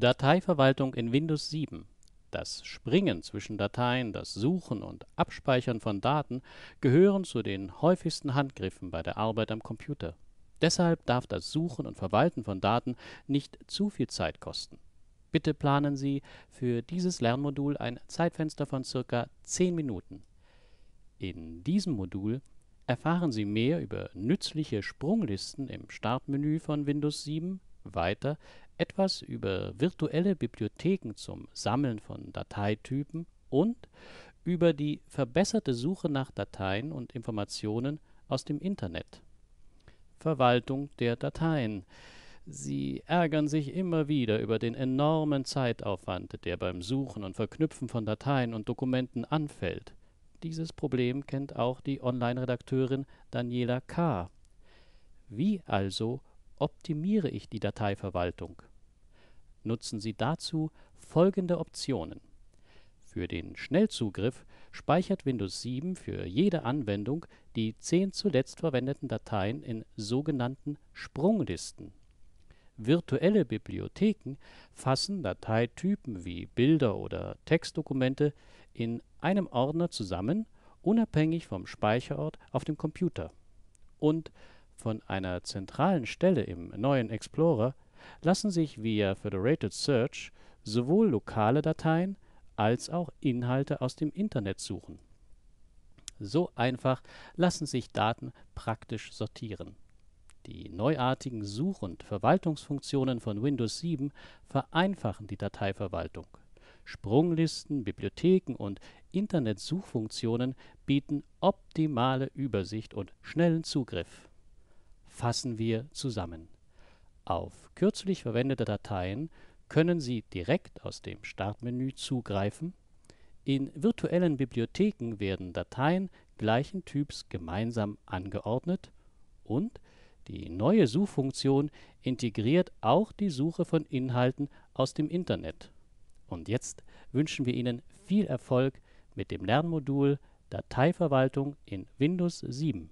Dateiverwaltung in Windows 7. Das Springen zwischen Dateien, das Suchen und Abspeichern von Daten gehören zu den häufigsten Handgriffen bei der Arbeit am Computer. Deshalb darf das Suchen und Verwalten von Daten nicht zu viel Zeit kosten. Bitte planen Sie für dieses Lernmodul ein Zeitfenster von circa 10 Minuten. In diesem Modul erfahren Sie mehr über nützliche Sprunglisten im Startmenü von Windows 7, weiter etwas über virtuelle Bibliotheken zum Sammeln von Dateitypen und über die verbesserte Suche nach Dateien und Informationen aus dem Internet. Verwaltung der Dateien. Sie ärgern sich immer wieder über den enormen Zeitaufwand, der beim Suchen und Verknüpfen von Dateien und Dokumenten anfällt. Dieses Problem kennt auch die Online-Redakteurin Daniela K. Wie also optimiere ich die Dateiverwaltung. Nutzen Sie dazu folgende Optionen. Für den Schnellzugriff speichert Windows 7 für jede Anwendung die zehn zuletzt verwendeten Dateien in sogenannten Sprunglisten. Virtuelle Bibliotheken fassen Dateitypen wie Bilder oder Textdokumente in einem Ordner zusammen, unabhängig vom Speicherort auf dem Computer. Und von einer zentralen Stelle im neuen Explorer lassen sich via Federated Search sowohl lokale Dateien als auch Inhalte aus dem Internet suchen. So einfach lassen sich Daten praktisch sortieren. Die neuartigen Such- und Verwaltungsfunktionen von Windows 7 vereinfachen die Dateiverwaltung. Sprunglisten, Bibliotheken und Internetsuchfunktionen bieten optimale Übersicht und schnellen Zugriff fassen wir zusammen. Auf kürzlich verwendete Dateien können Sie direkt aus dem Startmenü zugreifen. In virtuellen Bibliotheken werden Dateien gleichen Typs gemeinsam angeordnet und die neue Suchfunktion integriert auch die Suche von Inhalten aus dem Internet. Und jetzt wünschen wir Ihnen viel Erfolg mit dem Lernmodul Dateiverwaltung in Windows 7.